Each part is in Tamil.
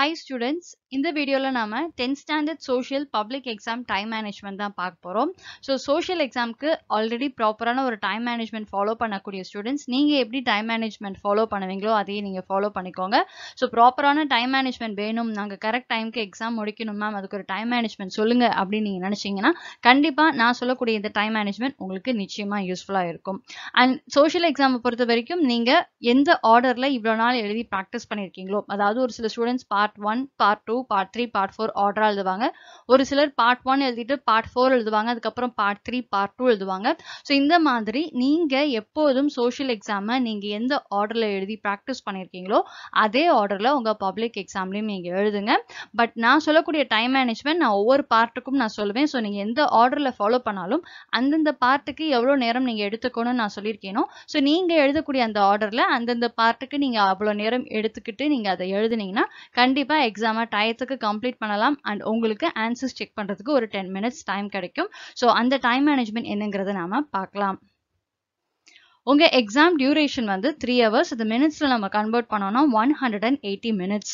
ஹை ஸ்டூடெண்ட்ஸ் இந்த வீடியோவில் நாம் tenth standard social public exam time management தான் பார்க்க போகிறோம் ஸோ சோஷியல் எக்ஸாம்க்கு ஆல்ரெடி ப்ராப்பரான ஒரு டைம் மேனேஜ்மெண்ட் ஃபாலோ பண்ணக்கூடிய ஸ்டூடெண்ட்ஸ் நீங்கள் எப்படி டைம் மேனேஜ்மெண்ட் ஃபாலோ பண்ணுவீங்களோ அதையே நீங்கள் ஃபாலோ பண்ணிக்கோங்க ஸோ ப்ராப்பரான டைம் மேனேஜ்மெண்ட் வேணும் நாங்கள் கரெக்ட் டைமுக்கு எக்ஸாம் முடிக்கணும் மேம் அதுக்கு ஒரு டைம் மேனேஜ்மெண்ட் சொல்லுங்கள் அப்படின்னு நீங்கள் நினச்சிங்கன்னா கண்டிப்பாக நான் சொல்லக்கூடிய இந்த டைம் மேனேஜ்மெண்ட் உங்களுக்கு நிச்சயமாக யூஸ்ஃபுல்லாக இருக்கும் அண்ட் சோஷியல் எக்ஸாமை பொறுத்த வரைக்கும் நீங்கள் எந்த ஆர்டரில் இவ்வளோ நாள் எழுதி ப்ராக்டிஸ் பண்ணியிருக்கீங்களோ அதாவது ஒரு சில students part part one part two part three part four ஆர்டராக எழுதுவாங்க ஒரு சிலர் பார்ட் ஒன் எழுதிட்டு பார்ட் ஃபோர் எழுதுவாங்க அதுக்கப்புறம் பார்ட் த்ரீ பார்ட் டூ எழுதுவாங்க ஸோ இந்த மாதிரி நீங்கள் எப்போதும் சோஷியல் எக்ஸாமை நீங்கள் எந்த ஆர்டரில் எழுதி ப்ராக்டிஸ் பண்ணியிருக்கீங்களோ அதே ஆர்டரில் உங்கள் பப்ளிக் எக்ஸாம்லேயும் நீங்கள் எழுதுங்க பட் நான் சொல்லக்கூடிய டைம் மேனேஜ்மெண்ட் நான் ஒவ்வொரு பார்ட்டுக்கும் நான் சொல்லுவேன் ஸோ நீங்கள் எந்த ஆர்டரில் ஃபாலோ பண்ணாலும் அந்தந்த பார்ட்டுக்கு எவ்வளோ நேரம் நீங்கள் எடுத்துக்கணும்னு நான் சொல்லியிருக்கேனோ ஸோ நீங்கள் எழுதக்கூடிய அந்த ஆர்டரில் அந்தந்த பார்ட்டுக்கு நீங்கள் அவ்வளோ நேரம் எடுத்துக்கிட்டு நீங்கள் அதை எழுதுனீங்கன்னா கண்டிப்பாக கண்டிப்பாக எக்ஸாமை டயத்துக்கு கம்ப்ளீட் பண்ணலாம் அண்ட் உங்களுக்கு ஆன்சர்ஸ் செக் பண்ணுறதுக்கு ஒரு டென் மினிட்ஸ் டைம் கிடைக்கும் ஸோ அந்த டைம் மேனேஜ்மெண்ட் என்னங்கிறத நாம் பார்க்கலாம் உங்கள் எக்ஸாம் டியூரேஷன் வந்து த்ரீ ஹவர்ஸ் இது மினிட்ஸில் நம்ம கன்வெர்ட் பண்ணோம்னா one hundred and eighty minutes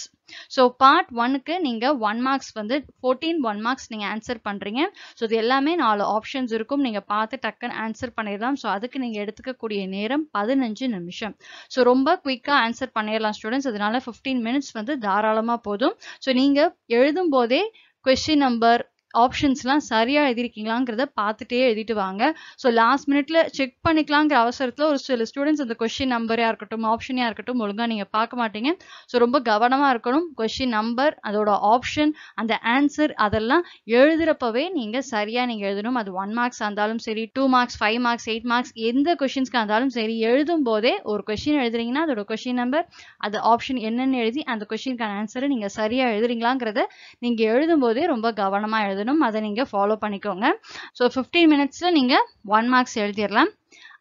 so part ஒனுக்கு நீங்கள் ஒன் மார்க்ஸ் வந்து ஃபோர்டீன் ஒன் மார்க்ஸ் நீங்கள் ஆன்சர் பண்ணுறீங்க ஸோ இது எல்லாமே நாலு ஆப்ஷன்ஸ் இருக்கும் நீங்கள் பார்த்து டக்குன்னு ஆன்சர் பண்ணிடலாம் ஸோ அதுக்கு நீங்கள் எடுத்துக்கக்கூடிய நேரம் பதினஞ்சு நிமிஷம் ஸோ ரொம்ப குயிக்காக ஆன்சர் பண்ணிடலாம் ஸ்டூடெண்ட்ஸ் அதனால ஃபிஃப்டீன் மினிட்ஸ் வந்து தாராளமாக போதும் ஸோ நீங்கள் எழுதும் போதே கொஷின் நம்பர் ஆப்ஷன்ஸ்லாம் சரியாக எழுதிருக்கீங்களாங்கிறத பார்த்துட்டே எழுதிட்டு வாங்க ஸோ லாஸ்ட் மினிட்ல செக் பண்ணிக்கலாங்கிற அவசரத்தில் ஒரு சில ஸ்டூடெண்ட்ஸ் அந்த கொஷின் நம்பராக இருக்கட்டும் ஆப்ஷனாக இருக்கட்டும் ஒழுங்காக நீங்கள் பார்க்க மாட்டீங்க ஸோ ரொம்ப கவனமாக இருக்கணும் கொஷின் நம்பர் அதோட ஆப்ஷன் அந்த ஆன்சர் அதெல்லாம் எழுதுறப்பவே நீங்கள் சரியாக நீங்கள் எழுதணும் அது ஒன் மார்க்ஸ் இருந்தாலும் சரி two marks five marks eight marks எந்த கொஷின்ஸ்க்காக இருந்தாலும் சரி எழுதும் போதே ஒரு கொஷின் எழுதுறீங்கன்னா அதோட கொஷின் நம்பர் அது ஆப்ஷன் என்னென்னு எழுதி அந்த கொஷினுக்கான ஆன்சரை நீங்கள் சரியாக எழுதுறீங்களாங்கிறத நீங்கள் போதே ரொம்ப கவனமாக எழுதணும் எழுதணும் அதை நீங்கள் ஃபாலோ பண்ணிக்கோங்க ஸோ ஃபிஃப்டீன் மினிட்ஸில் நீங்கள் ஒன் மார்க்ஸ் எழுதிடலாம்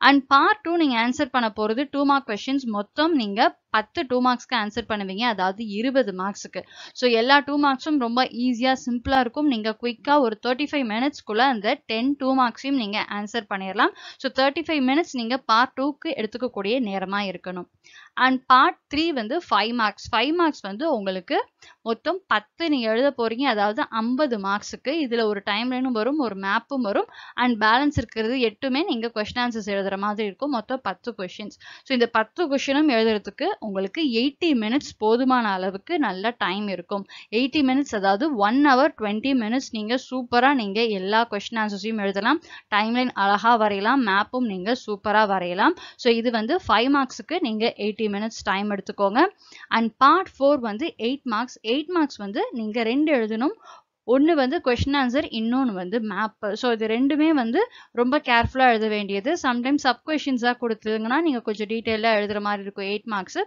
அண்ட் பார்ட் டூ நீங்கள் ஆன்சர் பண்ண போகிறது டூ மார்க் கொஷின்ஸ் மொத்தம் நீங்கள் பத்து டூ மார்க்ஸ்க்கு ஆன்சர் பண்ணுவீங்க அதாவது இருபது மார்க்ஸுக்கு ஸோ எல்லா டூ மார்க்ஸும் ரொம்ப ஈஸியாக சிம்பிளாக இருக்கும் நீங்கள் குயிக்காக ஒரு தேர்ட்டி ஃபைவ் மினிட்ஸ்க்குள்ளே அந்த டென் டூ மார்க்ஸையும் நீங்கள் ஆன்சர் பண்ணிடலாம் ஸோ தேர்ட்டி ஃபைவ் மினிட்ஸ் நீங்கள் பார்ட் டூக்கு எடுத்துக்கக்கூடிய நேரமாக இருக்கணும் அண்ட் பார்ட் த்ரீ வந்து ஃபைவ் மார்க்ஸ் ஃபைவ் மார்க்ஸ் வந்து உங்களுக்கு மொத்தம் பத்து நீங்கள் எழுத போகிறீங்க அதாவது ஐம்பது மார்க்ஸுக்கு இதில் ஒரு டைம் லைனும் வரும் ஒரு மேப்பும் வரும் அண்ட் பேலன்ஸ் இருக்கிறது எட்டுமே நீங்கள் கொஸ்டின் ஆன்சர்ஸ் எழுதுகிற மாதிரி இருக்கும் மொத்தம் பத்து கொஷின்ஸ் ஸோ இந்த பத்து கொஷினும் எழுதுறதுக்கு உங்களுக்கு எயிட்டி மினிட்ஸ் போதுமான அளவுக்கு நல்ல டைம் இருக்கும் எயிட்டி மினிட்ஸ் அதாவது ஒன் ஹவர் டுவெண்ட்டி மினிட்ஸ் நீங்கள் சூப்பராக நீங்கள் எல்லா கொஸ்டின் ஆன்சர்ஸையும் எழுதலாம் டைம் லைன் அழகாக வரையலாம் மேப்பும் நீங்கள் சூப்பராக வரையலாம் ஸோ இது வந்து ஃபைவ் மார்க்ஸுக்கு நீங்கள் எயிட்டி தேர்ட்டி மினிட்ஸ் டைம் எடுத்துக்கோங்க அண்ட் பார்ட் ஃபோர் வந்து எயிட் மார்க்ஸ் எயிட் மார்க்ஸ் வந்து நீங்கள் ரெண்டு எழுதணும் ஒன்று வந்து கொஷின் ஆன்சர் இன்னொன்று வந்து மேப் ஸோ இது ரெண்டுமே வந்து ரொம்ப கேர்ஃபுல்லாக எழுத வேண்டியது சம்டைம்ஸ் சப் கொஷின்ஸாக கொடுத்துருங்கன்னா நீங்கள் கொஞ்சம் டீட்டெயிலாக எழுதுகிற மாதிரி இருக்கும் எயிட் மார்க்ஸ்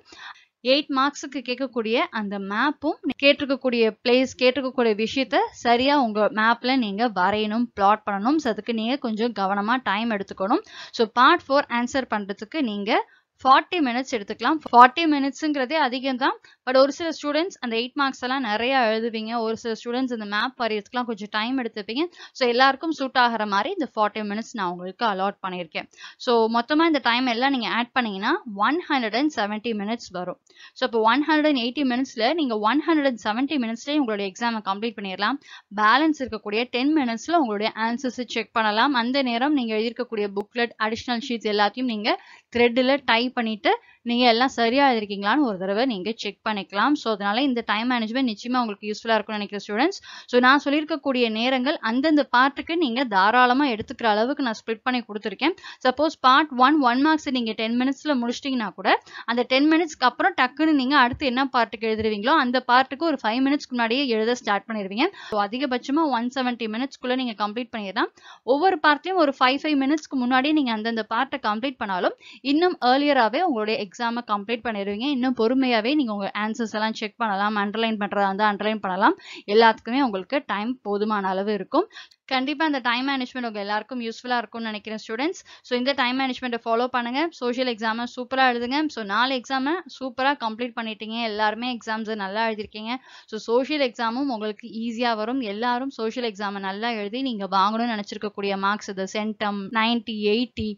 எயிட் மார்க்ஸுக்கு கேட்கக்கூடிய அந்த மேப்பும் கேட்டிருக்கக்கூடிய பிளேஸ் கேட்டிருக்கக்கூடிய விஷயத்த சரியாக உங்கள் மேப்பில் நீங்கள் வரையணும் பிளாட் பண்ணணும் ஸோ அதுக்கு நீங்கள் கொஞ்சம் கவனமாக டைம் எடுத்துக்கணும் ஸோ பார்ட் ஃபோர் ஆன்சர் பண்ணுறதுக்கு நீங்கள் ஃபார்ட்டி மினிட்ஸ் எடுத்துக்கலாம் ஃபார்ட்டி மினிட்ஸுங்கிறதே அதிகம் தான் பட் ஒரு சில ஸ்டூடெண்ட்ஸ் அந்த எயிட் மார்க்ஸ் எல்லாம் நிறையா எழுதுவீங்க ஒரு சில ஸ்டூடெண்ட்ஸ் இந்த மேப் வரையறதுக்குலாம் கொஞ்சம் டைம் எடுத்துப்பீங்க ஸோ எல்லாருக்கும் சூட் ஆகிற மாதிரி இந்த ஃபார்ட்டி மினிட்ஸ் நான் உங்களுக்கு அலாட் பண்ணியிருக்கேன் ஸோ மொத்தமாக இந்த டைம் எல்லாம் நீங்கள் ஆட் பண்ணிங்கன்னா one hundred and seventy minutes வரும் ஸோ இப்போ ஒன் ஹண்ட்ரட் அண்ட் எயிட்டி மினிட்ஸில் நீங்கள் ஒன் ஹண்ட்ரட் அண்ட் செவன்ட்டி மினிட்ஸ்லேயே உங்களுடைய எக்ஸாமை கம்ப்ளீட் பண்ணிடலாம் பேலன்ஸ் இருக்கக்கூடிய டென் மினிட்ஸில் உங்களுடைய ஆன்சர்ஸை செக் பண்ணலாம் அந்த நேரம் நீங்கள் எழுதியிருக்கக்கூடிய புக்லெட் அடிஷ்னல் ஷீட்ஸ் எல்லாத்தையும் நீங்கள் த்ரெட்டில் டைப் பண்ணிட்டு நீங்கள் எல்லாம் சரியாக இருக்கீங்களான்னு ஒரு தடவை நீங்கள் செக் பண்ணிக்கலாம் ஸோ அதனால இந்த டைம் மேனேஜ்மெண்ட் நிச்சயமாக உங்களுக்கு யூஸ்ஃபுல்லாக இருக்கும்னு நினைக்கிற ஸ்டூடெண்ட்ஸ் ஸோ நான் சொல்லியிருக்கக்கூடிய நேரங்கள் அந்தந்த பார்ட்டுக்கு நீங்கள் தாராளமாக எடுத்துக்கிற அளவுக்கு நான் ஸ்ப்ளிட் பண்ணி கொடுத்துருக்கேன் suppose part one one marks நீங்கள் டென் மினிட்ஸில் முடிச்சிட்டிங்கன்னா கூட அந்த டென் மினிட்ஸ்க்கு அப்புறம் டக்குன்னு நீங்கள் அடுத்து என்ன பார்ட்டுக்கு எழுதுவீங்களோ அந்த பார்ட்டுக்கு ஒரு ஃபைவ் மினிட்ஸ்க்கு முன்னாடியே எழுத ஸ்டார்ட் பண்ணிடுவீங்க ஸோ அதிகபட்சமாக ஒன் செவன்ட்டி மினிட்ஸ்க்குள்ளே நீங்கள் கம்ப்ளீட் பண்ணிடலாம் ஒவ்வொரு பார்ட்லையும் ஒரு ஃபைவ் ஃபைவ் மினிட்ஸ்க்கு முன்னாடியே நீங்கள் அந்தந்த பார்ட்டை கம்ப்ளீட் பண்ணாலும் இன்னும் ஏர்லியராகவே உங்களுடைய எக்ஸ் எக்ஸாமை கம்ப்ளீட் பண்ணிடுவீங்க இன்னும் பொறுமையாகவே நீங்கள் உங்கள் ஆன்சர்ஸ் எல்லாம் செக் பண்ணலாம் அண்டர்லைன் பண்ணுறதா இருந்தால் அண்டர்லைன் பண்ணலாம் எல்லாத்துக்குமே உங்களுக்கு டைம் போதுமான அளவு இருக்கும் கண்டிப்பாக அந்த டைம் மேனேஜ்மெண்ட் உங்கள் எல்லாருக்கும் யூஸ்ஃபுல்லாக இருக்கும்னு நினைக்கிறேன் ஸ்டூடெண்ட்ஸ் ஸோ இந்த டைம் மேனேஜ்மெண்ட்டை ஃபாலோ பண்ணுங்கள் சோஷியல் எக்ஸாமை சூப்பராக எழுதுங்க ஸோ நாலு எக்ஸாமை சூப்பராக கம்ப்ளீட் பண்ணிட்டீங்க எல்லாருமே எக்ஸாம்ஸ் நல்லா எழுதிருக்கீங்க ஸோ சோஷியல் எக்ஸாமும் உங்களுக்கு ஈஸியாக வரும் எல்லாரும் சோஷியல் எக்ஸாமை நல்லா எழுதி நீங்கள் வாங்கணும்னு நினச்சிருக்கக்கூடிய மார்க்ஸ் இது centum ninety eighty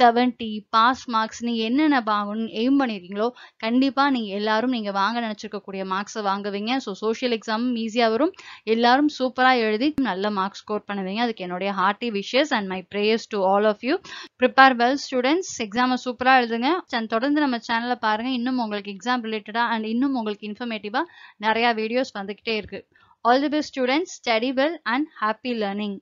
seventy pass marks நீங்கள் என்னென்ன வாங்கணும்னு எய்ம் பண்ணியிருக்கீங்களோ கண்டிப்பாக நீங்கள் எல்லாரும் நீங்கள் வாங்க நினச்சிருக்கக்கூடிய மார்க்ஸை வாங்குவீங்க ஸோ சோஷியல் எக்ஸாமும் ஈஸியாக வரும் எல்லாரும் சூப்பராக எழுதி நல்ல மார்க்ஸ் ஸ்கோர் பண்ண பண்ணுவீங்க அதுக்கு என்னுடைய hearty wishes and my prayers to all of you prepare well students எக்ஸாமை சூப்பராக எழுதுங்க அண்ட் தொடர்ந்து நம்ம சேனலை பாருங்கள் இன்னும் உங்களுக்கு எக்ஸாம் ரிலேட்டடாக அண்ட் இன்னும் உங்களுக்கு இன்ஃபர்மேட்டிவாக நிறையா வீடியோஸ் வந்துக்கிட்டே இருக்குது all the best students study well and happy learning